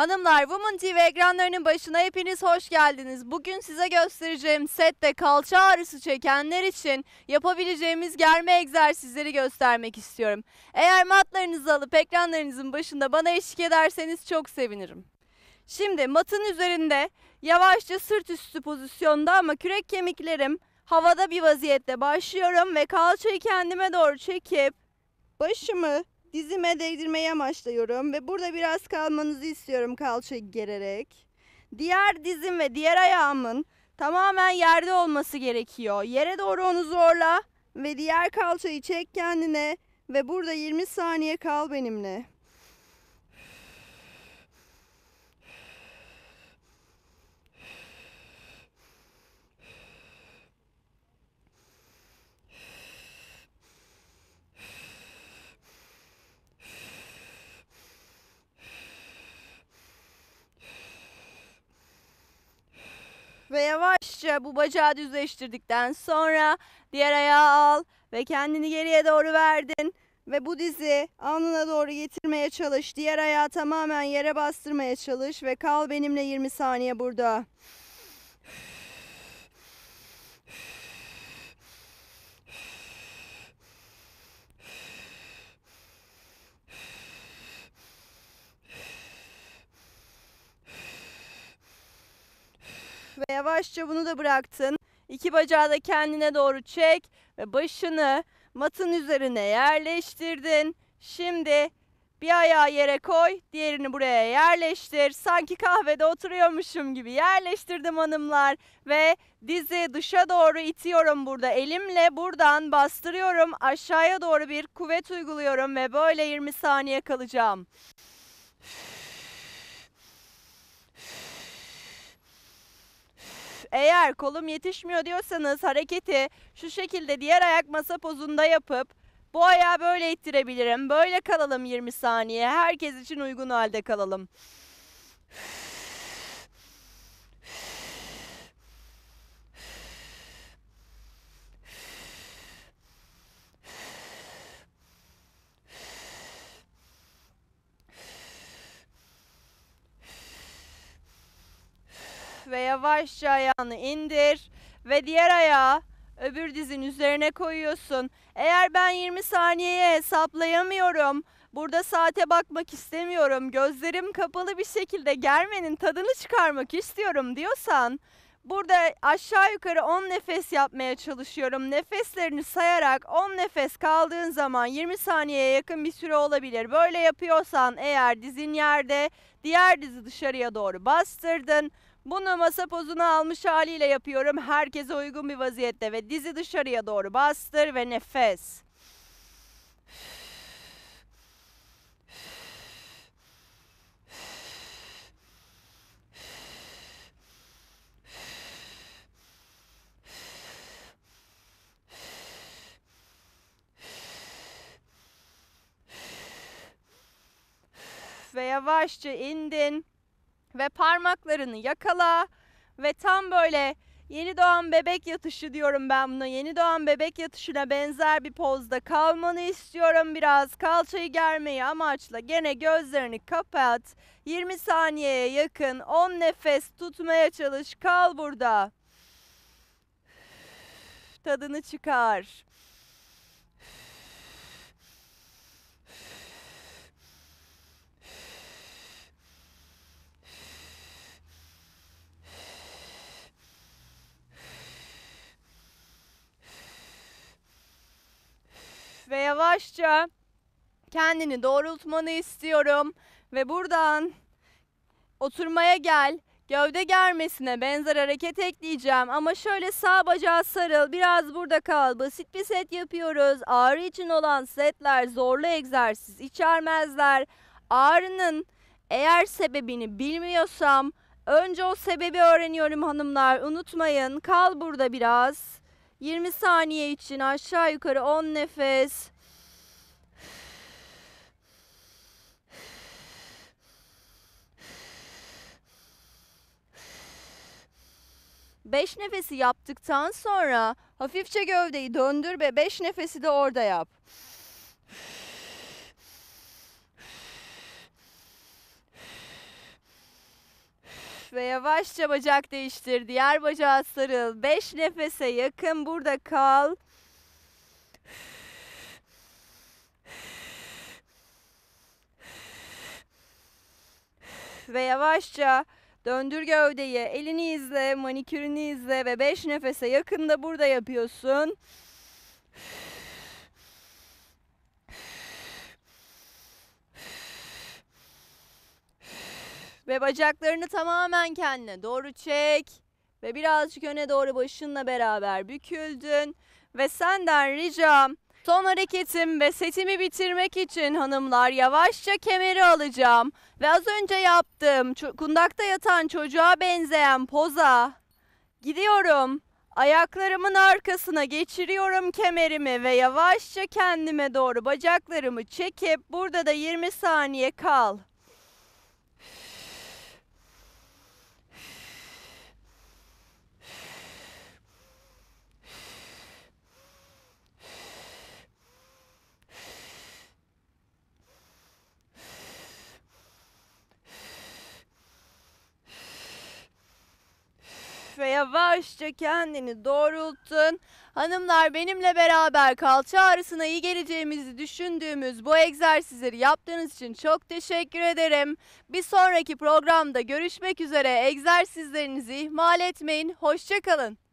Hanımlar Woman TV ekranlarının başına hepiniz hoş geldiniz. Bugün size göstereceğim sette kalça ağrısı çekenler için yapabileceğimiz germe egzersizleri göstermek istiyorum. Eğer matlarınızı alıp ekranlarınızın başında bana eşlik ederseniz çok sevinirim. Şimdi matın üzerinde yavaşça sırt üstü pozisyonda ama kürek kemiklerim havada bir vaziyette başlıyorum ve kalçayı kendime doğru çekip başımı Dizime değdirmeye amaçlıyorum ve burada biraz kalmanızı istiyorum kalçayı gererek. Diğer dizim ve diğer ayağımın tamamen yerde olması gerekiyor. Yere doğru onu zorla ve diğer kalçayı çek kendine ve burada 20 saniye kal benimle. ve yavaşça bu bacağı düzleştirdikten sonra diğer ayağı al ve kendini geriye doğru verdin ve bu dizi alnına doğru getirmeye çalış. Diğer ayağı tamamen yere bastırmaya çalış ve kal benimle 20 saniye burada. ve yavaşça bunu da bıraktın. İki bacağı da kendine doğru çek ve başını matın üzerine yerleştirdin. Şimdi bir ayağı yere koy, diğerini buraya yerleştir. Sanki kahvede oturuyormuşum gibi yerleştirdim hanımlar. Ve dizi dışa doğru itiyorum burada. Elimle buradan bastırıyorum. Aşağıya doğru bir kuvvet uyguluyorum ve böyle 20 saniye kalacağım. Eğer kolum yetişmiyor diyorsanız hareketi şu şekilde diğer ayak masa pozunda yapıp bu ayağı böyle ittirebilirim. Böyle kalalım 20 saniye. Herkes için uygun halde kalalım. ve yavaşça ayağını indir ve diğer ayağı öbür dizin üzerine koyuyorsun. Eğer ben 20 saniyeye hesaplayamıyorum, burada saate bakmak istemiyorum, gözlerim kapalı bir şekilde germenin tadını çıkarmak istiyorum diyorsan Burada aşağı yukarı 10 nefes yapmaya çalışıyorum. Nefeslerini sayarak 10 nefes kaldığın zaman 20 saniyeye yakın bir süre olabilir. Böyle yapıyorsan eğer dizin yerde, diğer dizi dışarıya doğru bastırdın. Bunu masa pozunu almış haliyle yapıyorum. Herkese uygun bir vaziyette ve dizi dışarıya doğru bastır ve nefes. ve yavaşça indin ve parmaklarını yakala ve tam böyle yeni doğan bebek yatışı diyorum ben buna. Yeni doğan bebek yatışına benzer bir pozda kalmanı istiyorum biraz. Kalçayı germeyi amaçla gene gözlerini kapat. 20 saniyeye yakın 10 nefes tutmaya çalış. Kal burada. Tadını çıkar. yavaşça kendini doğrultmanı istiyorum ve buradan oturmaya gel. Gövde germesine benzer hareket ekleyeceğim ama şöyle sağ bacağı sarıl biraz burada kal basit bir set yapıyoruz ağrı için olan setler zorlu egzersiz içermezler ağrının eğer sebebini bilmiyorsam önce o sebebi öğreniyorum hanımlar unutmayın kal burada biraz 20 saniye için aşağı yukarı 10 nefes 5 nefesi yaptıktan sonra hafifçe gövdeyi döndür ve 5 nefesi de orada yap. ve yavaşça bacak değiştir. Diğer bacağa sarıl. 5 nefese yakın burada kal. Ve yavaşça Döndür gövdeyi, elini izle, manikürünü izle ve 5 nefese yakında burada yapıyorsun. Ve bacaklarını tamamen kendine doğru çek. Ve birazcık öne doğru başınla beraber büküldün. Ve senden ricam Son hareketim ve setimi bitirmek için hanımlar yavaşça kemeri alacağım. Ve az önce yaptığım kundakta yatan çocuğa benzeyen poza. Gidiyorum. Ayaklarımın arkasına geçiriyorum kemerimi ve yavaşça kendime doğru bacaklarımı çekip burada da 20 saniye kal. yavaşça kendini doğrultun. Hanımlar benimle beraber kalça ağrısına iyi geleceğimizi düşündüğümüz bu egzersizleri yaptığınız için çok teşekkür ederim. Bir sonraki programda görüşmek üzere egzersizlerinizi ihmal etmeyin. Hoşçakalın.